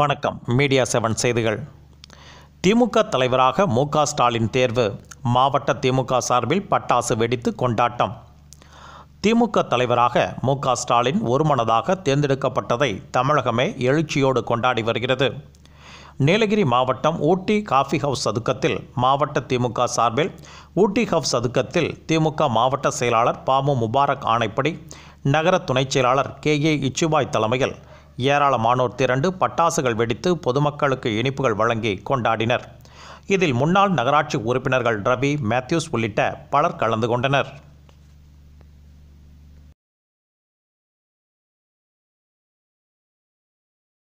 வணக்கம் media seven செய்திகள் திமுக தலைவராக மு ஸ்டாலின் தேர்வு மாவட்ட திமுக சார்பில் பட்டாசு வெடித்து கொண்டாட்டம் திமுக தலைவராக மு ஸ்டாலின் ஒருமனதாக தேர்ந்தெடுக்கப்பட்டதை தமிழகமே எழுச்சியோடு கொண்டாடி வருகிறது நீலகிரி மாவட்டம் ஊட்டி காஃபி ஹவுஸ் சதுக்கத்தில் மாவட்ட திமுக சார்பில் ஊட்டி ஹவுஸ் சதுக்கத்தில் திமுக மாவட்ட செயலாளர் பாமு முபாரக் ஆணைப்படி நகர துணைச் செயலாளர் கே ஏ இச்சுபாய் தலைமையில் ஏராளமானோர் திரண்டு பட்டாசுகள் வெடித்து பொதுமக்களுக்கு இனிப்புகள் வழங்கி கொண்டாடினர் இதில் முன்னாள் நகராட்சி உறுப்பினர்கள் ரவி மேத்யூஸ் உள்ளிட்ட பலர் கலந்து கொண்டனர்